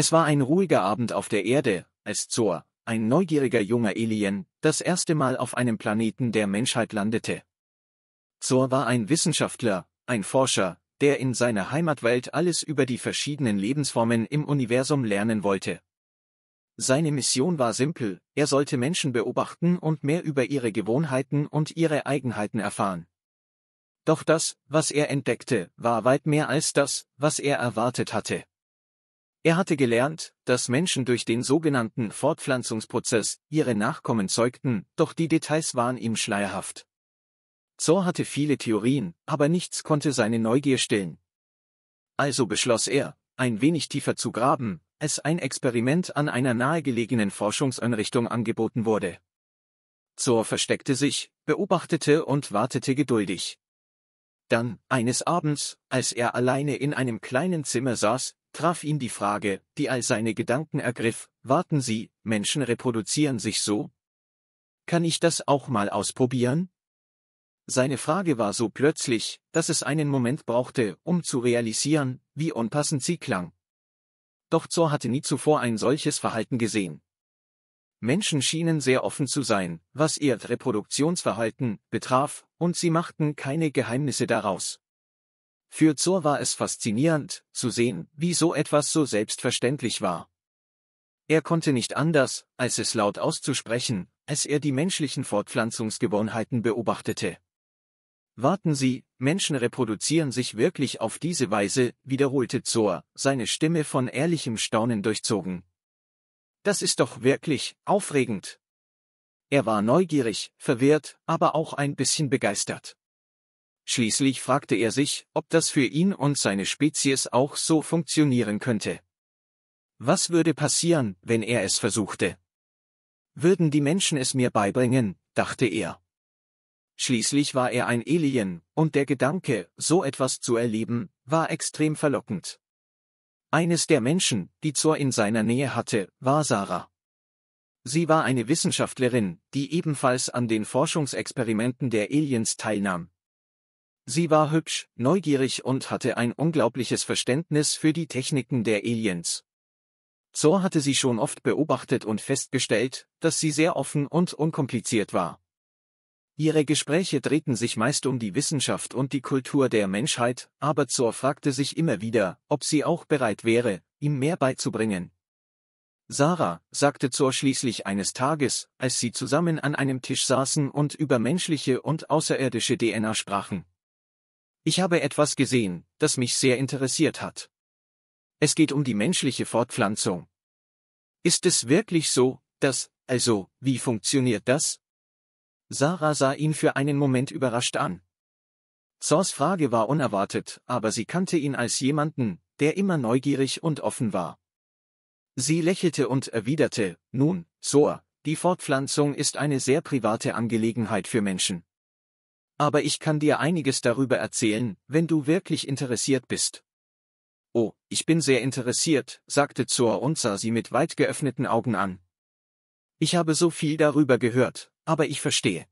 Es war ein ruhiger Abend auf der Erde, als Zor, ein neugieriger junger Alien, das erste Mal auf einem Planeten der Menschheit landete. Zor war ein Wissenschaftler, ein Forscher, der in seiner Heimatwelt alles über die verschiedenen Lebensformen im Universum lernen wollte. Seine Mission war simpel, er sollte Menschen beobachten und mehr über ihre Gewohnheiten und ihre Eigenheiten erfahren. Doch das, was er entdeckte, war weit mehr als das, was er erwartet hatte. Er hatte gelernt, dass Menschen durch den sogenannten Fortpflanzungsprozess ihre Nachkommen zeugten, doch die Details waren ihm schleierhaft. Zor hatte viele Theorien, aber nichts konnte seine Neugier stillen. Also beschloss er, ein wenig tiefer zu graben, als ein Experiment an einer nahegelegenen Forschungseinrichtung angeboten wurde. Zor versteckte sich, beobachtete und wartete geduldig. Dann, eines Abends, als er alleine in einem kleinen Zimmer saß, traf ihn die Frage, die all seine Gedanken ergriff, warten Sie, Menschen reproduzieren sich so? Kann ich das auch mal ausprobieren? Seine Frage war so plötzlich, dass es einen Moment brauchte, um zu realisieren, wie unpassend sie klang. Doch Zor hatte nie zuvor ein solches Verhalten gesehen. Menschen schienen sehr offen zu sein, was ihr Reproduktionsverhalten betraf, und sie machten keine Geheimnisse daraus. Für Zor war es faszinierend, zu sehen, wie so etwas so selbstverständlich war. Er konnte nicht anders, als es laut auszusprechen, als er die menschlichen Fortpflanzungsgewohnheiten beobachtete. Warten Sie, Menschen reproduzieren sich wirklich auf diese Weise, wiederholte Zor, seine Stimme von ehrlichem Staunen durchzogen. Das ist doch wirklich aufregend. Er war neugierig, verwirrt, aber auch ein bisschen begeistert. Schließlich fragte er sich, ob das für ihn und seine Spezies auch so funktionieren könnte. Was würde passieren, wenn er es versuchte? Würden die Menschen es mir beibringen, dachte er. Schließlich war er ein Alien, und der Gedanke, so etwas zu erleben, war extrem verlockend. Eines der Menschen, die Zor in seiner Nähe hatte, war Sarah. Sie war eine Wissenschaftlerin, die ebenfalls an den Forschungsexperimenten der Aliens teilnahm, Sie war hübsch, neugierig und hatte ein unglaubliches Verständnis für die Techniken der Aliens. Zor hatte sie schon oft beobachtet und festgestellt, dass sie sehr offen und unkompliziert war. Ihre Gespräche drehten sich meist um die Wissenschaft und die Kultur der Menschheit, aber Zor fragte sich immer wieder, ob sie auch bereit wäre, ihm mehr beizubringen. Sarah, sagte Zor schließlich eines Tages, als sie zusammen an einem Tisch saßen und über menschliche und außerirdische DNA sprachen. Ich habe etwas gesehen, das mich sehr interessiert hat. Es geht um die menschliche Fortpflanzung. Ist es wirklich so, dass, also, wie funktioniert das? Sarah sah ihn für einen Moment überrascht an. Zors Frage war unerwartet, aber sie kannte ihn als jemanden, der immer neugierig und offen war. Sie lächelte und erwiderte, nun, Sor, die Fortpflanzung ist eine sehr private Angelegenheit für Menschen aber ich kann dir einiges darüber erzählen, wenn du wirklich interessiert bist. Oh, ich bin sehr interessiert, sagte Zor und sah sie mit weit geöffneten Augen an. Ich habe so viel darüber gehört, aber ich verstehe.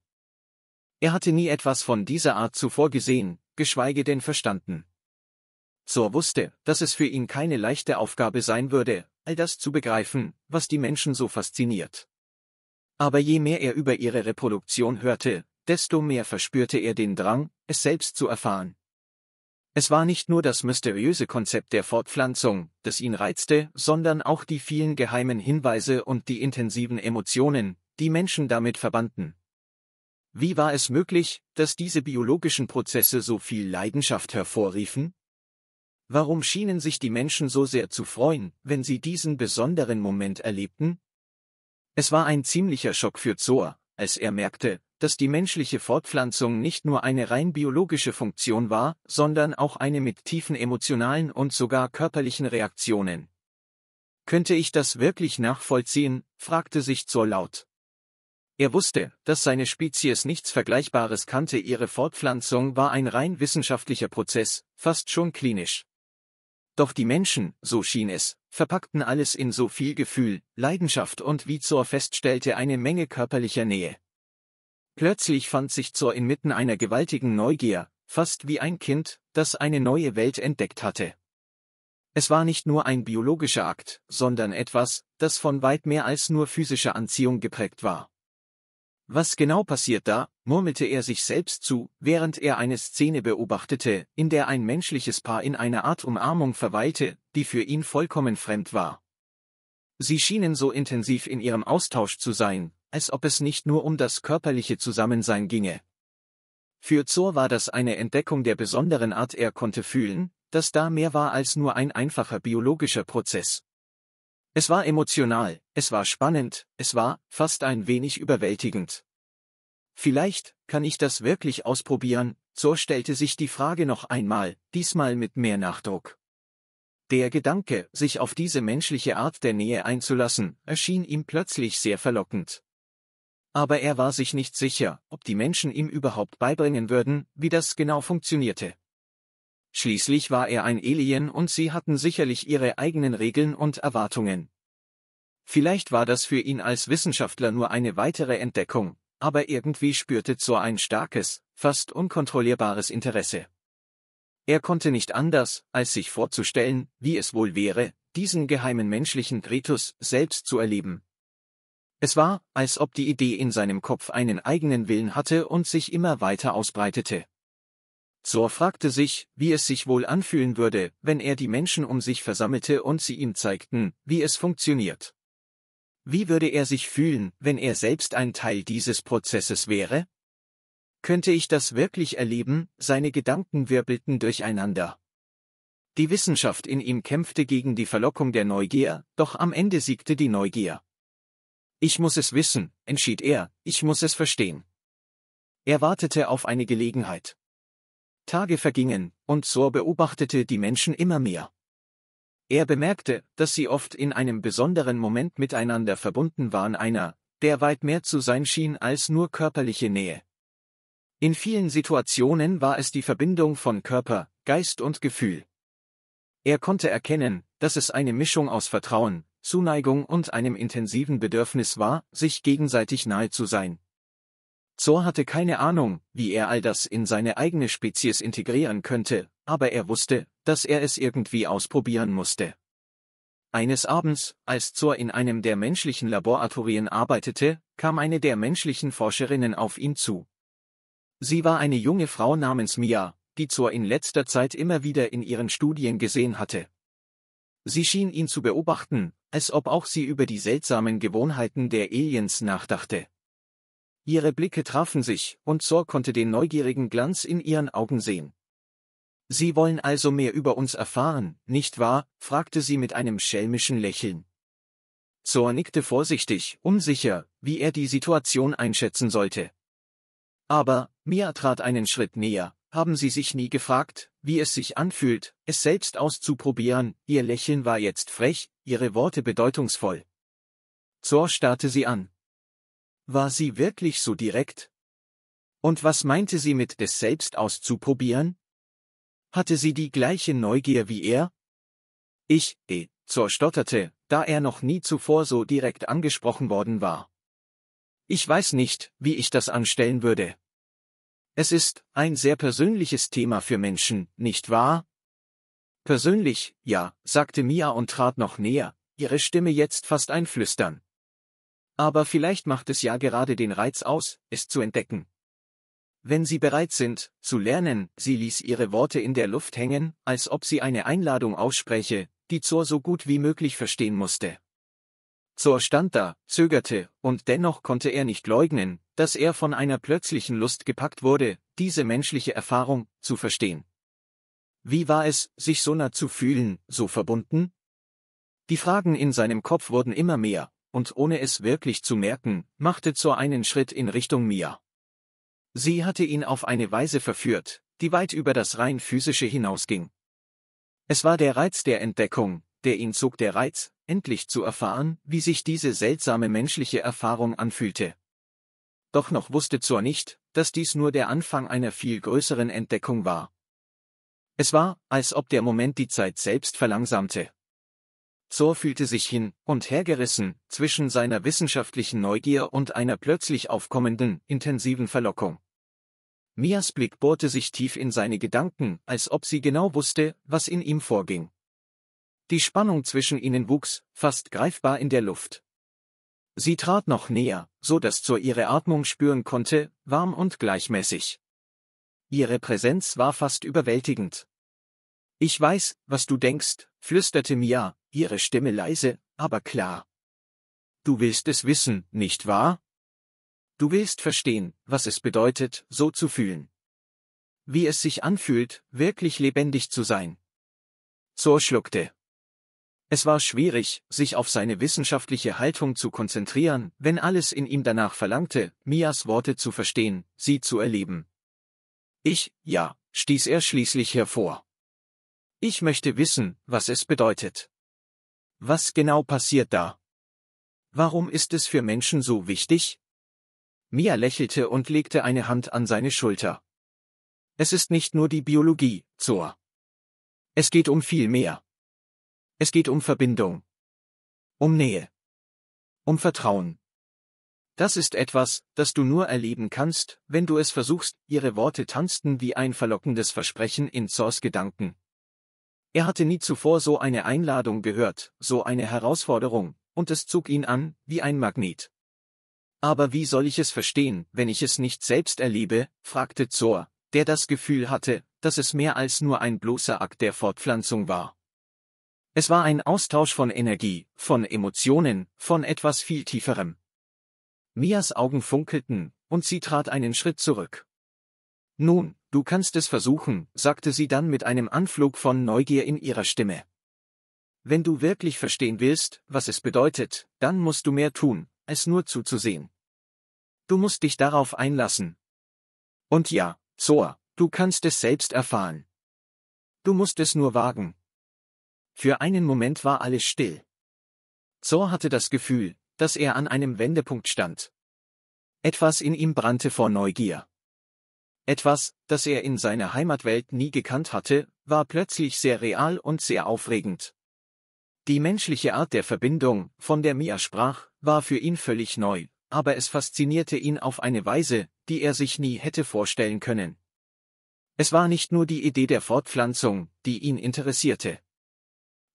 Er hatte nie etwas von dieser Art zuvor gesehen, geschweige denn verstanden. Zor wusste, dass es für ihn keine leichte Aufgabe sein würde, all das zu begreifen, was die Menschen so fasziniert. Aber je mehr er über ihre Reproduktion hörte, desto mehr verspürte er den Drang, es selbst zu erfahren. Es war nicht nur das mysteriöse Konzept der Fortpflanzung, das ihn reizte, sondern auch die vielen geheimen Hinweise und die intensiven Emotionen, die Menschen damit verbanden. Wie war es möglich, dass diese biologischen Prozesse so viel Leidenschaft hervorriefen? Warum schienen sich die Menschen so sehr zu freuen, wenn sie diesen besonderen Moment erlebten? Es war ein ziemlicher Schock für Zoa, als er merkte, dass die menschliche Fortpflanzung nicht nur eine rein biologische Funktion war, sondern auch eine mit tiefen emotionalen und sogar körperlichen Reaktionen. Könnte ich das wirklich nachvollziehen? fragte sich Zor laut. Er wusste, dass seine Spezies nichts Vergleichbares kannte, ihre Fortpflanzung war ein rein wissenschaftlicher Prozess, fast schon klinisch. Doch die Menschen, so schien es, verpackten alles in so viel Gefühl, Leidenschaft und wie Zor feststellte eine Menge körperlicher Nähe. Plötzlich fand sich Zor inmitten einer gewaltigen Neugier, fast wie ein Kind, das eine neue Welt entdeckt hatte. Es war nicht nur ein biologischer Akt, sondern etwas, das von weit mehr als nur physischer Anziehung geprägt war. Was genau passiert da, murmelte er sich selbst zu, während er eine Szene beobachtete, in der ein menschliches Paar in einer Art Umarmung verweilte, die für ihn vollkommen fremd war. Sie schienen so intensiv in ihrem Austausch zu sein, als ob es nicht nur um das körperliche Zusammensein ginge. Für Zor war das eine Entdeckung der besonderen Art, er konnte fühlen, dass da mehr war als nur ein einfacher biologischer Prozess. Es war emotional, es war spannend, es war fast ein wenig überwältigend. Vielleicht kann ich das wirklich ausprobieren, Zor stellte sich die Frage noch einmal, diesmal mit mehr Nachdruck. Der Gedanke, sich auf diese menschliche Art der Nähe einzulassen, erschien ihm plötzlich sehr verlockend aber er war sich nicht sicher, ob die Menschen ihm überhaupt beibringen würden, wie das genau funktionierte. Schließlich war er ein Alien und sie hatten sicherlich ihre eigenen Regeln und Erwartungen. Vielleicht war das für ihn als Wissenschaftler nur eine weitere Entdeckung, aber irgendwie spürte Zor ein starkes, fast unkontrollierbares Interesse. Er konnte nicht anders, als sich vorzustellen, wie es wohl wäre, diesen geheimen menschlichen Kretus selbst zu erleben, es war, als ob die Idee in seinem Kopf einen eigenen Willen hatte und sich immer weiter ausbreitete. Zor fragte sich, wie es sich wohl anfühlen würde, wenn er die Menschen um sich versammelte und sie ihm zeigten, wie es funktioniert. Wie würde er sich fühlen, wenn er selbst ein Teil dieses Prozesses wäre? Könnte ich das wirklich erleben? Seine Gedanken wirbelten durcheinander. Die Wissenschaft in ihm kämpfte gegen die Verlockung der Neugier, doch am Ende siegte die Neugier. Ich muss es wissen, entschied er, ich muss es verstehen. Er wartete auf eine Gelegenheit. Tage vergingen, und Sor beobachtete die Menschen immer mehr. Er bemerkte, dass sie oft in einem besonderen Moment miteinander verbunden waren einer, der weit mehr zu sein schien als nur körperliche Nähe. In vielen Situationen war es die Verbindung von Körper, Geist und Gefühl. Er konnte erkennen, dass es eine Mischung aus Vertrauen, Zuneigung und einem intensiven Bedürfnis war, sich gegenseitig nahe zu sein. Zor hatte keine Ahnung, wie er all das in seine eigene Spezies integrieren könnte, aber er wusste, dass er es irgendwie ausprobieren musste. Eines Abends, als Zor in einem der menschlichen Laboratorien arbeitete, kam eine der menschlichen Forscherinnen auf ihn zu. Sie war eine junge Frau namens Mia, die Zor in letzter Zeit immer wieder in ihren Studien gesehen hatte. Sie schien ihn zu beobachten, als ob auch sie über die seltsamen Gewohnheiten der Aliens nachdachte. Ihre Blicke trafen sich, und Zor konnte den neugierigen Glanz in ihren Augen sehen. Sie wollen also mehr über uns erfahren, nicht wahr? fragte sie mit einem schelmischen Lächeln. Zor nickte vorsichtig, unsicher, wie er die Situation einschätzen sollte. Aber, Mia trat einen Schritt näher, haben Sie sich nie gefragt, wie es sich anfühlt, es selbst auszuprobieren, Ihr Lächeln war jetzt frech, ihre Worte bedeutungsvoll. Zor starrte sie an. War sie wirklich so direkt? Und was meinte sie mit des Selbst auszuprobieren? Hatte sie die gleiche Neugier wie er? Ich, eh, Zor stotterte, da er noch nie zuvor so direkt angesprochen worden war. Ich weiß nicht, wie ich das anstellen würde. Es ist ein sehr persönliches Thema für Menschen, nicht wahr? Persönlich, ja, sagte Mia und trat noch näher, ihre Stimme jetzt fast einflüstern. Aber vielleicht macht es ja gerade den Reiz aus, es zu entdecken. Wenn Sie bereit sind, zu lernen, sie ließ ihre Worte in der Luft hängen, als ob sie eine Einladung ausspräche, die Zor so gut wie möglich verstehen musste. Zor stand da, zögerte, und dennoch konnte er nicht leugnen, dass er von einer plötzlichen Lust gepackt wurde, diese menschliche Erfahrung zu verstehen. Wie war es, sich so nah zu fühlen, so verbunden? Die Fragen in seinem Kopf wurden immer mehr, und ohne es wirklich zu merken, machte Zor einen Schritt in Richtung Mia. Sie hatte ihn auf eine Weise verführt, die weit über das rein physische hinausging. Es war der Reiz der Entdeckung, der ihn zog der Reiz, endlich zu erfahren, wie sich diese seltsame menschliche Erfahrung anfühlte. Doch noch wusste Zor nicht, dass dies nur der Anfang einer viel größeren Entdeckung war. Es war, als ob der Moment die Zeit selbst verlangsamte. Zor fühlte sich hin und hergerissen zwischen seiner wissenschaftlichen Neugier und einer plötzlich aufkommenden, intensiven Verlockung. Mias Blick bohrte sich tief in seine Gedanken, als ob sie genau wusste, was in ihm vorging. Die Spannung zwischen ihnen wuchs, fast greifbar in der Luft. Sie trat noch näher, so dass Zor ihre Atmung spüren konnte, warm und gleichmäßig. Ihre Präsenz war fast überwältigend. Ich weiß, was du denkst, flüsterte Mia, ihre Stimme leise, aber klar. Du willst es wissen, nicht wahr? Du willst verstehen, was es bedeutet, so zu fühlen. Wie es sich anfühlt, wirklich lebendig zu sein. Zor schluckte. Es war schwierig, sich auf seine wissenschaftliche Haltung zu konzentrieren, wenn alles in ihm danach verlangte, Mias Worte zu verstehen, sie zu erleben. Ich, ja, stieß er schließlich hervor. Ich möchte wissen, was es bedeutet. Was genau passiert da? Warum ist es für Menschen so wichtig? Mia lächelte und legte eine Hand an seine Schulter. Es ist nicht nur die Biologie, Zor. Es geht um viel mehr. Es geht um Verbindung. Um Nähe. Um Vertrauen. Das ist etwas, das du nur erleben kannst, wenn du es versuchst, ihre Worte tanzten wie ein verlockendes Versprechen in Zors Gedanken. Er hatte nie zuvor so eine Einladung gehört, so eine Herausforderung, und es zog ihn an, wie ein Magnet. Aber wie soll ich es verstehen, wenn ich es nicht selbst erlebe? fragte Zor, der das Gefühl hatte, dass es mehr als nur ein bloßer Akt der Fortpflanzung war. Es war ein Austausch von Energie, von Emotionen, von etwas viel Tieferem. Mias Augen funkelten, und sie trat einen Schritt zurück. Nun, du kannst es versuchen, sagte sie dann mit einem Anflug von Neugier in ihrer Stimme. Wenn du wirklich verstehen willst, was es bedeutet, dann musst du mehr tun, als nur zuzusehen. Du musst dich darauf einlassen. Und ja, Zor, du kannst es selbst erfahren. Du musst es nur wagen. Für einen Moment war alles still. Zor hatte das Gefühl, dass er an einem Wendepunkt stand. Etwas in ihm brannte vor Neugier. Etwas, das er in seiner Heimatwelt nie gekannt hatte, war plötzlich sehr real und sehr aufregend. Die menschliche Art der Verbindung, von der Mia sprach, war für ihn völlig neu, aber es faszinierte ihn auf eine Weise, die er sich nie hätte vorstellen können. Es war nicht nur die Idee der Fortpflanzung, die ihn interessierte.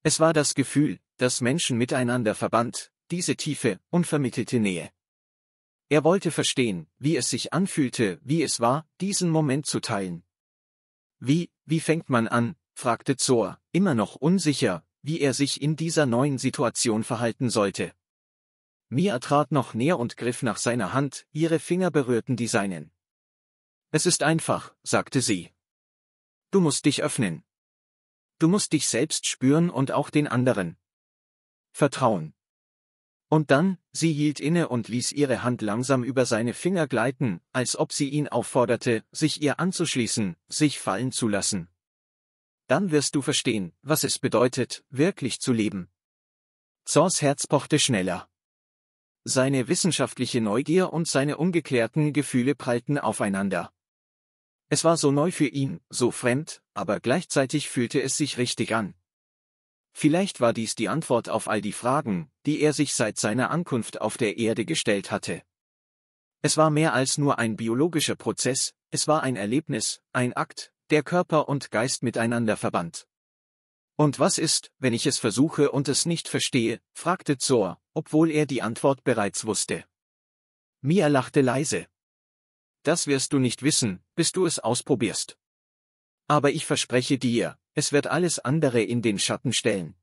Es war das Gefühl, das Menschen miteinander verband, diese tiefe, unvermittelte Nähe. Er wollte verstehen, wie es sich anfühlte, wie es war, diesen Moment zu teilen. Wie, wie fängt man an? fragte Zor, immer noch unsicher, wie er sich in dieser neuen Situation verhalten sollte. Mia trat noch näher und griff nach seiner Hand, ihre Finger berührten die seinen. Es ist einfach, sagte sie. Du musst dich öffnen. Du musst dich selbst spüren und auch den anderen. Vertrauen. Und dann, sie hielt inne und ließ ihre Hand langsam über seine Finger gleiten, als ob sie ihn aufforderte, sich ihr anzuschließen, sich fallen zu lassen. Dann wirst du verstehen, was es bedeutet, wirklich zu leben. Zors Herz pochte schneller. Seine wissenschaftliche Neugier und seine ungeklärten Gefühle prallten aufeinander. Es war so neu für ihn, so fremd, aber gleichzeitig fühlte es sich richtig an. Vielleicht war dies die Antwort auf all die Fragen, die er sich seit seiner Ankunft auf der Erde gestellt hatte. Es war mehr als nur ein biologischer Prozess, es war ein Erlebnis, ein Akt, der Körper und Geist miteinander verband. Und was ist, wenn ich es versuche und es nicht verstehe? fragte Zor, obwohl er die Antwort bereits wusste. Mia lachte leise. Das wirst du nicht wissen, bis du es ausprobierst. Aber ich verspreche dir, es wird alles andere in den Schatten stellen.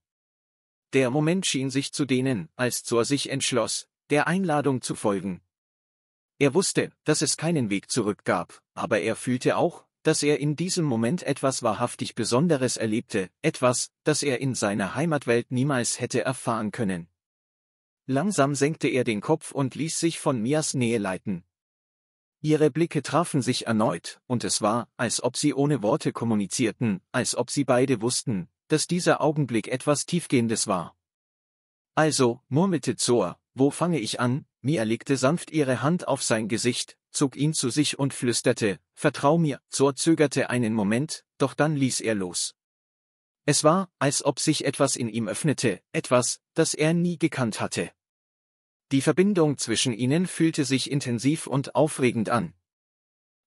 Der Moment schien sich zu dehnen, als Zor sich entschloss, der Einladung zu folgen. Er wusste, dass es keinen Weg zurück gab, aber er fühlte auch, dass er in diesem Moment etwas wahrhaftig Besonderes erlebte, etwas, das er in seiner Heimatwelt niemals hätte erfahren können. Langsam senkte er den Kopf und ließ sich von Mias Nähe leiten. Ihre Blicke trafen sich erneut, und es war, als ob sie ohne Worte kommunizierten, als ob sie beide wussten, dass dieser Augenblick etwas Tiefgehendes war. Also, murmelte Zor, wo fange ich an? Mia legte sanft ihre Hand auf sein Gesicht, zog ihn zu sich und flüsterte, Vertrau mir, Zor zögerte einen Moment, doch dann ließ er los. Es war, als ob sich etwas in ihm öffnete, etwas, das er nie gekannt hatte. Die Verbindung zwischen ihnen fühlte sich intensiv und aufregend an.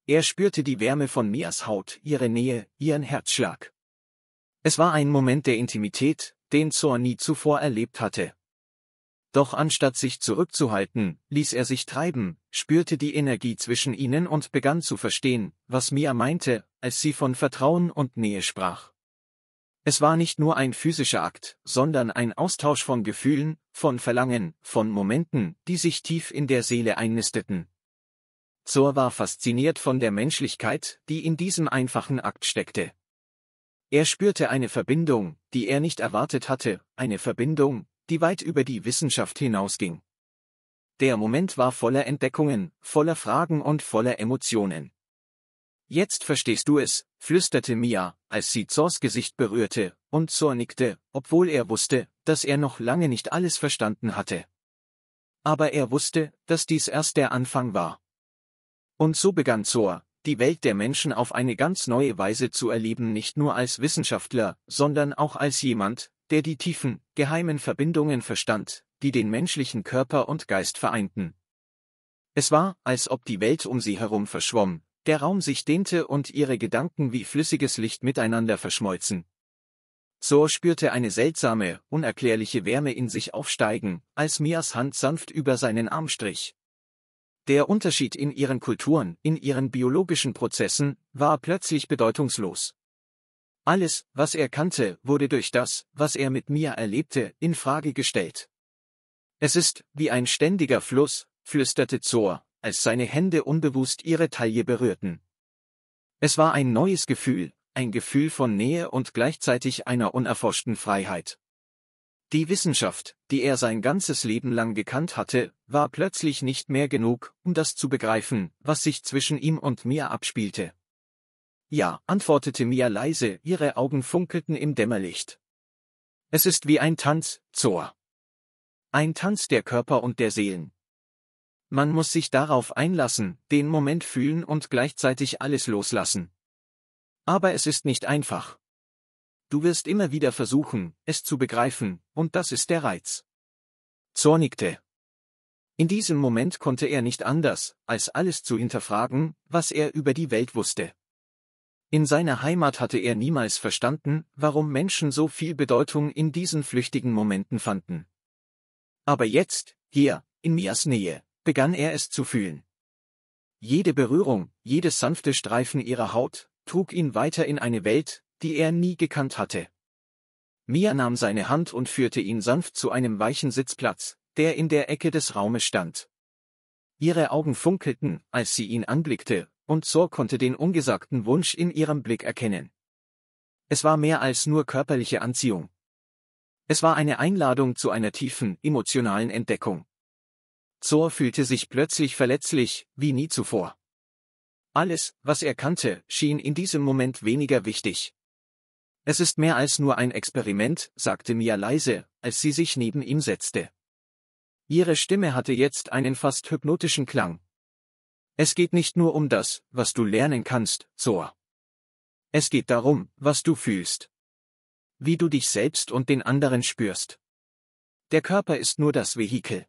Er spürte die Wärme von Mias Haut, ihre Nähe, ihren Herzschlag. Es war ein Moment der Intimität, den Zor nie zuvor erlebt hatte. Doch anstatt sich zurückzuhalten, ließ er sich treiben, spürte die Energie zwischen ihnen und begann zu verstehen, was Mia meinte, als sie von Vertrauen und Nähe sprach. Es war nicht nur ein physischer Akt, sondern ein Austausch von Gefühlen, von Verlangen, von Momenten, die sich tief in der Seele einnisteten. Zor war fasziniert von der Menschlichkeit, die in diesem einfachen Akt steckte. Er spürte eine Verbindung, die er nicht erwartet hatte, eine Verbindung, die weit über die Wissenschaft hinausging. Der Moment war voller Entdeckungen, voller Fragen und voller Emotionen. Jetzt verstehst du es, flüsterte Mia, als sie Zors Gesicht berührte, und Zor nickte, obwohl er wusste, dass er noch lange nicht alles verstanden hatte. Aber er wusste, dass dies erst der Anfang war. Und so begann Zor, die Welt der Menschen auf eine ganz neue Weise zu erleben, nicht nur als Wissenschaftler, sondern auch als jemand, der die tiefen, geheimen Verbindungen verstand, die den menschlichen Körper und Geist vereinten. Es war, als ob die Welt um sie herum verschwommen, der Raum sich dehnte und ihre Gedanken wie flüssiges Licht miteinander verschmolzen. Zor spürte eine seltsame, unerklärliche Wärme in sich aufsteigen, als Mias Hand sanft über seinen Arm strich. Der Unterschied in ihren Kulturen, in ihren biologischen Prozessen, war plötzlich bedeutungslos. Alles, was er kannte, wurde durch das, was er mit Mia erlebte, in Frage gestellt. Es ist wie ein ständiger Fluss, flüsterte Zor, als seine Hände unbewusst ihre Taille berührten. Es war ein neues Gefühl, ein Gefühl von Nähe und gleichzeitig einer unerforschten Freiheit. Die Wissenschaft, die er sein ganzes Leben lang gekannt hatte, war plötzlich nicht mehr genug, um das zu begreifen, was sich zwischen ihm und mir abspielte. Ja, antwortete Mia leise, ihre Augen funkelten im Dämmerlicht. Es ist wie ein Tanz, Zor. Ein Tanz der Körper und der Seelen, man muss sich darauf einlassen, den Moment fühlen und gleichzeitig alles loslassen. Aber es ist nicht einfach. Du wirst immer wieder versuchen, es zu begreifen, und das ist der Reiz. Zornigte. In diesem Moment konnte er nicht anders, als alles zu hinterfragen, was er über die Welt wusste. In seiner Heimat hatte er niemals verstanden, warum Menschen so viel Bedeutung in diesen flüchtigen Momenten fanden. Aber jetzt, hier, in Mias Nähe, begann er es zu fühlen. Jede Berührung, jedes sanfte Streifen ihrer Haut, trug ihn weiter in eine Welt, die er nie gekannt hatte. Mia nahm seine Hand und führte ihn sanft zu einem weichen Sitzplatz, der in der Ecke des Raumes stand. Ihre Augen funkelten, als sie ihn anblickte, und Sor konnte den ungesagten Wunsch in ihrem Blick erkennen. Es war mehr als nur körperliche Anziehung. Es war eine Einladung zu einer tiefen, emotionalen Entdeckung. Zor fühlte sich plötzlich verletzlich, wie nie zuvor. Alles, was er kannte, schien in diesem Moment weniger wichtig. Es ist mehr als nur ein Experiment, sagte Mia leise, als sie sich neben ihm setzte. Ihre Stimme hatte jetzt einen fast hypnotischen Klang. Es geht nicht nur um das, was du lernen kannst, Zor. Es geht darum, was du fühlst. Wie du dich selbst und den anderen spürst. Der Körper ist nur das Vehikel.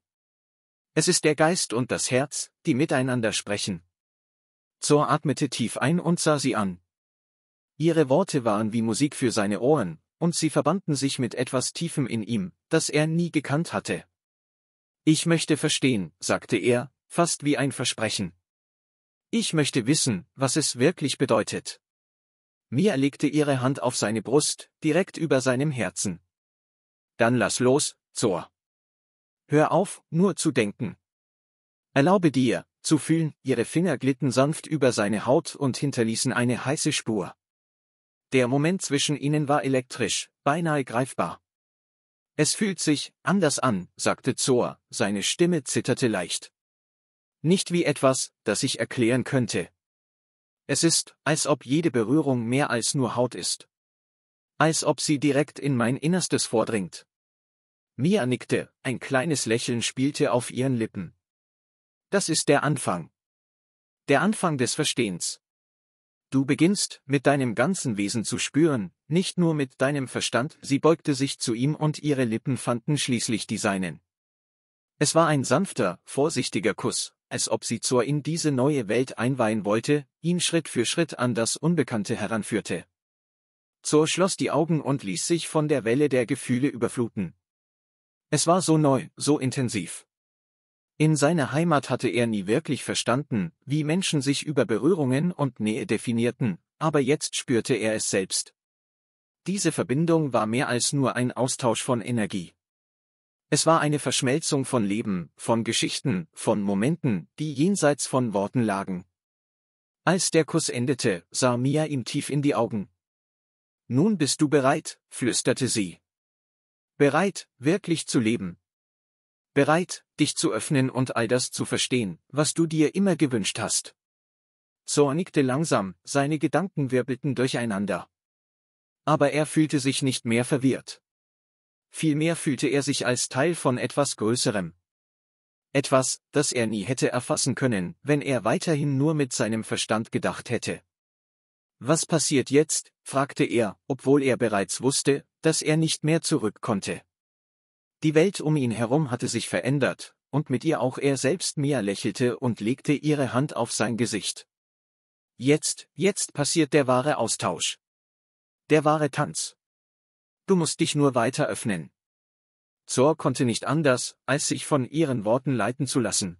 Es ist der Geist und das Herz, die miteinander sprechen. Zor atmete tief ein und sah sie an. Ihre Worte waren wie Musik für seine Ohren, und sie verbanden sich mit etwas Tiefem in ihm, das er nie gekannt hatte. Ich möchte verstehen, sagte er, fast wie ein Versprechen. Ich möchte wissen, was es wirklich bedeutet. Mia legte ihre Hand auf seine Brust, direkt über seinem Herzen. Dann lass los, Zor. Hör auf, nur zu denken. Erlaube dir, zu fühlen, ihre Finger glitten sanft über seine Haut und hinterließen eine heiße Spur. Der Moment zwischen ihnen war elektrisch, beinahe greifbar. Es fühlt sich anders an, sagte Zor, seine Stimme zitterte leicht. Nicht wie etwas, das ich erklären könnte. Es ist, als ob jede Berührung mehr als nur Haut ist. Als ob sie direkt in mein Innerstes vordringt. Mia nickte, ein kleines Lächeln spielte auf ihren Lippen. Das ist der Anfang. Der Anfang des Verstehens. Du beginnst, mit deinem ganzen Wesen zu spüren, nicht nur mit deinem Verstand, sie beugte sich zu ihm und ihre Lippen fanden schließlich die seinen. Es war ein sanfter, vorsichtiger Kuss, als ob sie Zor in diese neue Welt einweihen wollte, ihn Schritt für Schritt an das Unbekannte heranführte. Zor schloss die Augen und ließ sich von der Welle der Gefühle überfluten. Es war so neu, so intensiv. In seiner Heimat hatte er nie wirklich verstanden, wie Menschen sich über Berührungen und Nähe definierten, aber jetzt spürte er es selbst. Diese Verbindung war mehr als nur ein Austausch von Energie. Es war eine Verschmelzung von Leben, von Geschichten, von Momenten, die jenseits von Worten lagen. Als der Kuss endete, sah Mia ihm tief in die Augen. Nun bist du bereit, flüsterte sie. Bereit, wirklich zu leben. Bereit, dich zu öffnen und all das zu verstehen, was du dir immer gewünscht hast. Zor nickte langsam, seine Gedanken wirbelten durcheinander. Aber er fühlte sich nicht mehr verwirrt. Vielmehr fühlte er sich als Teil von etwas Größerem. Etwas, das er nie hätte erfassen können, wenn er weiterhin nur mit seinem Verstand gedacht hätte. Was passiert jetzt? fragte er, obwohl er bereits wusste, dass er nicht mehr zurück konnte. Die Welt um ihn herum hatte sich verändert, und mit ihr auch er selbst Mia lächelte und legte ihre Hand auf sein Gesicht. Jetzt, jetzt passiert der wahre Austausch. Der wahre Tanz. Du musst dich nur weiter öffnen. Zor konnte nicht anders, als sich von ihren Worten leiten zu lassen.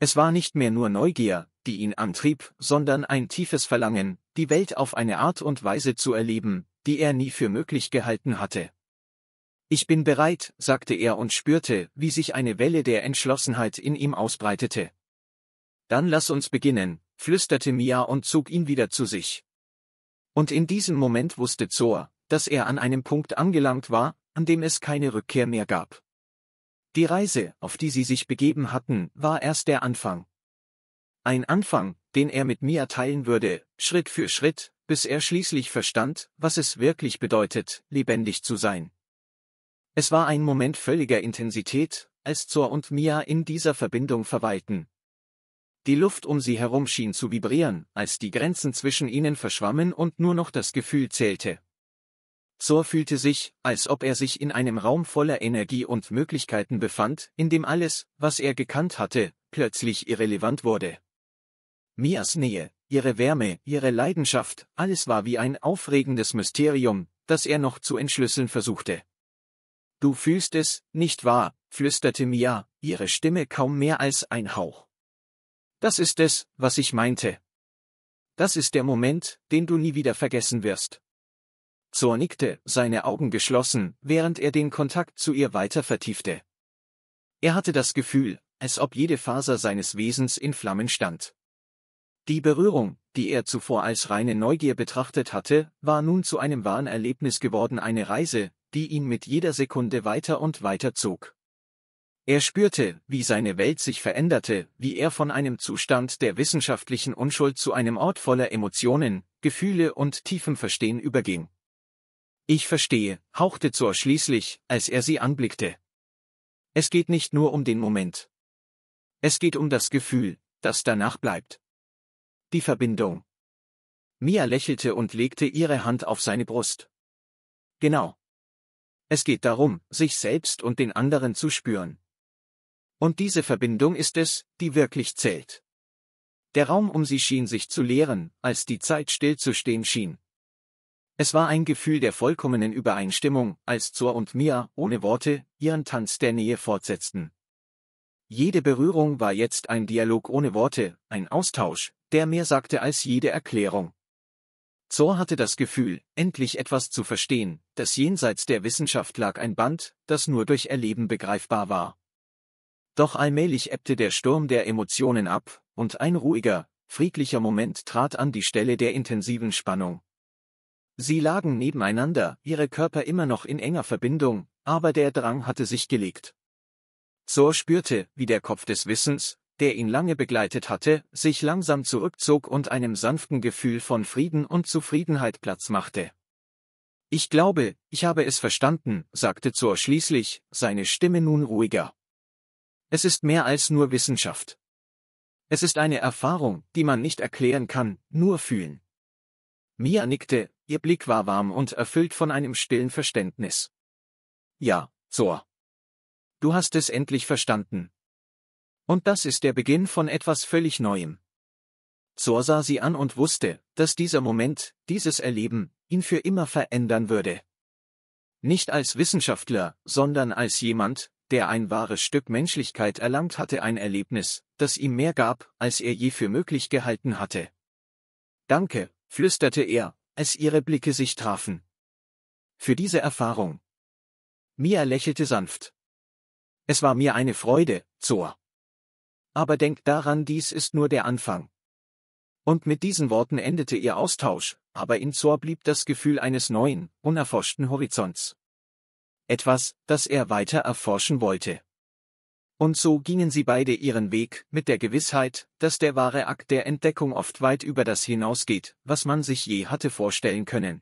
Es war nicht mehr nur Neugier, die ihn antrieb, sondern ein tiefes Verlangen, die Welt auf eine Art und Weise zu erleben, die er nie für möglich gehalten hatte. Ich bin bereit, sagte er und spürte, wie sich eine Welle der Entschlossenheit in ihm ausbreitete. Dann lass uns beginnen, flüsterte Mia und zog ihn wieder zu sich. Und in diesem Moment wusste Zor, dass er an einem Punkt angelangt war, an dem es keine Rückkehr mehr gab. Die Reise, auf die sie sich begeben hatten, war erst der Anfang. Ein Anfang, den er mit Mia teilen würde, Schritt für Schritt, bis er schließlich verstand, was es wirklich bedeutet, lebendig zu sein. Es war ein Moment völliger Intensität, als Zor und Mia in dieser Verbindung verweilten. Die Luft um sie herum schien zu vibrieren, als die Grenzen zwischen ihnen verschwammen und nur noch das Gefühl zählte. Zor fühlte sich, als ob er sich in einem Raum voller Energie und Möglichkeiten befand, in dem alles, was er gekannt hatte, plötzlich irrelevant wurde. Mias Nähe, ihre Wärme, ihre Leidenschaft, alles war wie ein aufregendes Mysterium, das er noch zu entschlüsseln versuchte. Du fühlst es, nicht wahr, flüsterte Mia, ihre Stimme kaum mehr als ein Hauch. Das ist es, was ich meinte. Das ist der Moment, den du nie wieder vergessen wirst. Zor nickte, seine Augen geschlossen, während er den Kontakt zu ihr weiter vertiefte. Er hatte das Gefühl, als ob jede Faser seines Wesens in Flammen stand. Die Berührung, die er zuvor als reine Neugier betrachtet hatte, war nun zu einem wahren Erlebnis geworden, eine Reise, die ihn mit jeder Sekunde weiter und weiter zog. Er spürte, wie seine Welt sich veränderte, wie er von einem Zustand der wissenschaftlichen Unschuld zu einem Ort voller Emotionen, Gefühle und tiefem Verstehen überging. Ich verstehe, hauchte Zor schließlich, als er sie anblickte. Es geht nicht nur um den Moment. Es geht um das Gefühl, das danach bleibt die Verbindung. Mia lächelte und legte ihre Hand auf seine Brust. Genau. Es geht darum, sich selbst und den anderen zu spüren. Und diese Verbindung ist es, die wirklich zählt. Der Raum um sie schien sich zu leeren, als die Zeit stillzustehen schien. Es war ein Gefühl der vollkommenen Übereinstimmung, als Zor und Mia, ohne Worte, ihren Tanz der Nähe fortsetzten. Jede Berührung war jetzt ein Dialog ohne Worte, ein Austausch, der mehr sagte als jede Erklärung. Zor hatte das Gefühl, endlich etwas zu verstehen, dass jenseits der Wissenschaft lag ein Band, das nur durch Erleben begreifbar war. Doch allmählich ebbte der Sturm der Emotionen ab, und ein ruhiger, friedlicher Moment trat an die Stelle der intensiven Spannung. Sie lagen nebeneinander, ihre Körper immer noch in enger Verbindung, aber der Drang hatte sich gelegt. Zor spürte, wie der Kopf des Wissens, der ihn lange begleitet hatte, sich langsam zurückzog und einem sanften Gefühl von Frieden und Zufriedenheit Platz machte. Ich glaube, ich habe es verstanden, sagte Zor schließlich, seine Stimme nun ruhiger. Es ist mehr als nur Wissenschaft. Es ist eine Erfahrung, die man nicht erklären kann, nur fühlen. Mia nickte, ihr Blick war warm und erfüllt von einem stillen Verständnis. Ja, Zor. Du hast es endlich verstanden, und das ist der Beginn von etwas völlig Neuem. Zor sah sie an und wusste, dass dieser Moment, dieses Erleben, ihn für immer verändern würde. Nicht als Wissenschaftler, sondern als jemand, der ein wahres Stück Menschlichkeit erlangt hatte, ein Erlebnis, das ihm mehr gab, als er je für möglich gehalten hatte. Danke, flüsterte er, als ihre Blicke sich trafen. Für diese Erfahrung. Mia lächelte sanft. Es war mir eine Freude, Zor aber denk daran, dies ist nur der Anfang. Und mit diesen Worten endete ihr Austausch, aber in Zor blieb das Gefühl eines neuen, unerforschten Horizonts. Etwas, das er weiter erforschen wollte. Und so gingen sie beide ihren Weg, mit der Gewissheit, dass der wahre Akt der Entdeckung oft weit über das hinausgeht, was man sich je hatte vorstellen können.